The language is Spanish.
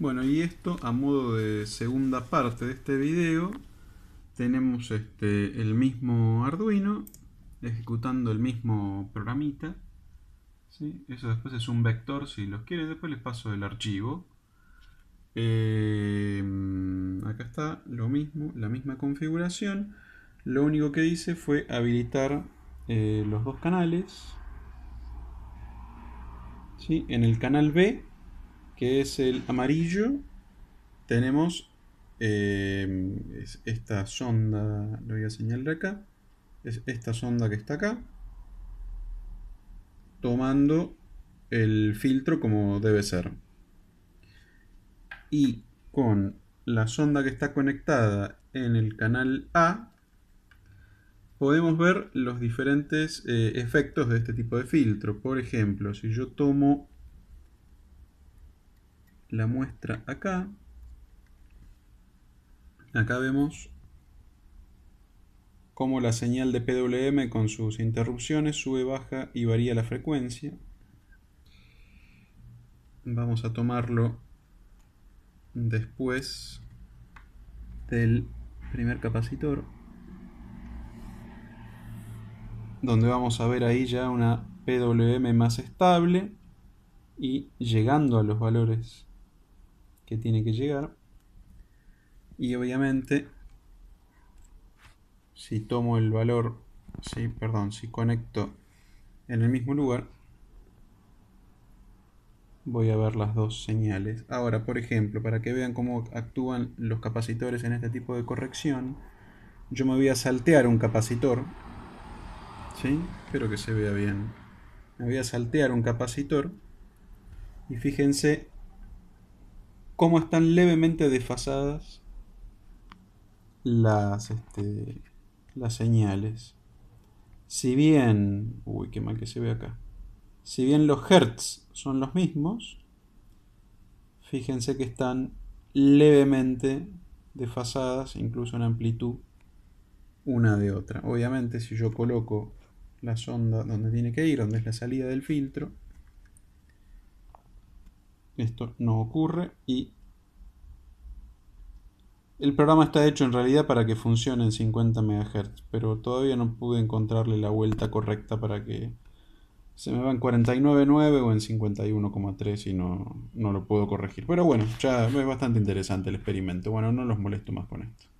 Bueno, y esto a modo de segunda parte de este video, tenemos este, el mismo Arduino, ejecutando el mismo programita. Eso después es un vector, si los quieren, después les paso el archivo. Em, acá está lo mismo, la misma configuración. Lo único que hice fue habilitar eh, los dos canales. ¿sí? En el canal B que es el amarillo, tenemos eh, esta sonda, lo voy a señalar acá, es esta sonda que está acá, tomando el filtro como debe ser. Y con la sonda que está conectada en el canal A, podemos ver los diferentes eh, efectos de este tipo de filtro. Por ejemplo, si yo tomo la muestra acá. Acá vemos cómo la señal de PWM con sus interrupciones sube, baja y varía la frecuencia. Vamos a tomarlo después del primer capacitor donde vamos a ver ahí ya una PWM más estable y llegando a los valores que tiene que llegar. Y obviamente, si tomo el valor, si, perdón, si conecto en el mismo lugar, voy a ver las dos señales. Ahora, por ejemplo, para que vean cómo actúan los capacitores en este tipo de corrección, yo me voy a saltear un capacitor. ¿Sí? Espero que se vea bien. Me voy a saltear un capacitor. Y fíjense cómo están levemente desfasadas las, este, las señales. Si bien, uy, qué mal que se ve acá. Si bien los hertz son los mismos, fíjense que están levemente desfasadas, incluso en amplitud, una de otra. Obviamente, si yo coloco la sonda donde tiene que ir, donde es la salida del filtro, esto no ocurre y el programa está hecho en realidad para que funcione en 50 MHz, pero todavía no pude encontrarle la vuelta correcta para que se me va en 49.9 o en 51.3 y no, no lo puedo corregir. Pero bueno, ya es bastante interesante el experimento. Bueno, no los molesto más con esto.